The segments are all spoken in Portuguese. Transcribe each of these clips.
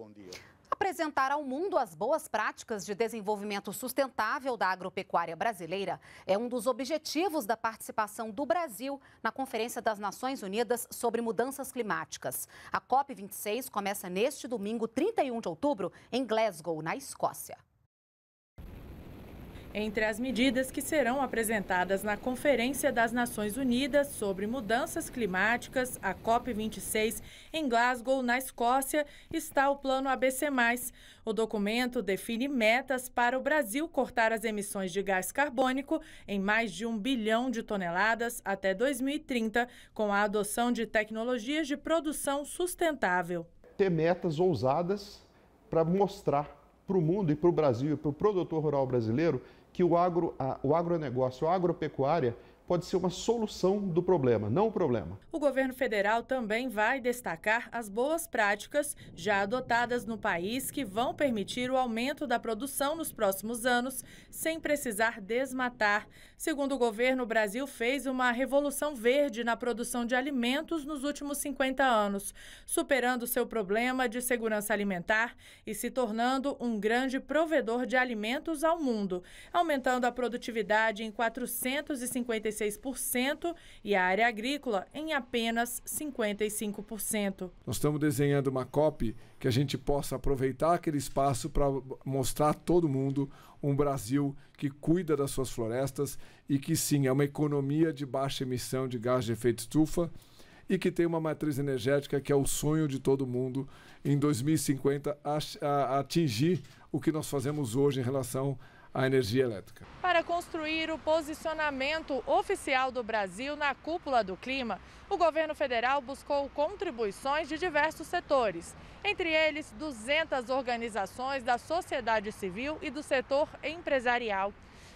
bom dia. Apresentar ao mundo as boas práticas de desenvolvimento sustentável da agropecuária brasileira é um dos objetivos da participação do Brasil na Conferência das Nações Unidas sobre Mudanças Climáticas. A COP26 começa neste domingo, 31 de outubro, em Glasgow, na Escócia. Entre as medidas que serão apresentadas na Conferência das Nações Unidas sobre Mudanças Climáticas, a COP26, em Glasgow, na Escócia, está o Plano ABC. O documento define metas para o Brasil cortar as emissões de gás carbônico em mais de um bilhão de toneladas até 2030, com a adoção de tecnologias de produção sustentável. Ter metas ousadas para mostrar para o mundo e para o Brasil, e para o produtor rural brasileiro, que o, agro, a, o agronegócio, a agropecuária, pode ser uma solução do problema, não o problema. O governo federal também vai destacar as boas práticas já adotadas no país que vão permitir o aumento da produção nos próximos anos sem precisar desmatar. Segundo o governo, o Brasil fez uma revolução verde na produção de alimentos nos últimos 50 anos, superando seu problema de segurança alimentar e se tornando um grande provedor de alimentos ao mundo, aumentando a produtividade em 455 e a área agrícola em apenas 55%. Nós estamos desenhando uma COP que a gente possa aproveitar aquele espaço para mostrar a todo mundo um Brasil que cuida das suas florestas e que sim, é uma economia de baixa emissão de gás de efeito estufa e que tem uma matriz energética que é o sonho de todo mundo em 2050 atingir o que nós fazemos hoje em relação a energia elétrica. Para construir o posicionamento oficial do Brasil na cúpula do clima, o governo federal buscou contribuições de diversos setores, entre eles 200 organizações da sociedade civil e do setor empresarial.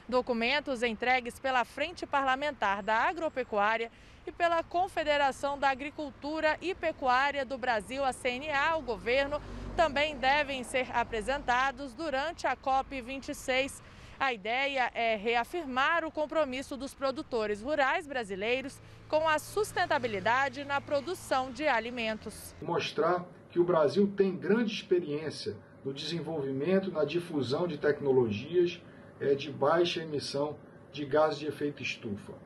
Documentos entregues pela Frente Parlamentar da Agropecuária e pela Confederação da Agricultura e Pecuária do Brasil, a CNA, ao governo, também devem ser apresentados durante a COP26. A ideia é reafirmar o compromisso dos produtores rurais brasileiros com a sustentabilidade na produção de alimentos. Mostrar que o Brasil tem grande experiência no desenvolvimento, na difusão de tecnologias eh, de baixa emissão de gases de efeito estufa.